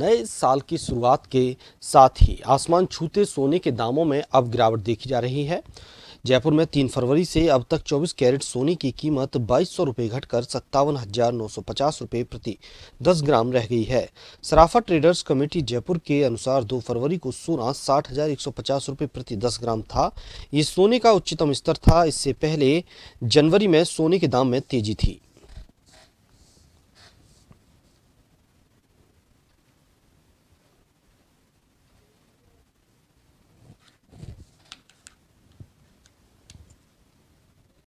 नए साल की शुरुआत के साथ ही आसमान छूते सोने के दामों में अब गिरावट देखी जा रही है जयपुर में तीन फरवरी से अब तक 24 कैरेट सोने की कीमत बाईस सौ रुपये घटकर सत्तावन हजार नौ सौ पचास रुपये प्रति 10 ग्राम रह गई है सराफा ट्रेडर्स कमेटी जयपुर के अनुसार 2 फरवरी को सोना साठ हजार एक सौ पचास रुपये प्रति 10 ग्राम था ये सोने का उच्चतम स्तर था इससे पहले जनवरी में सोने के दाम में तेजी थी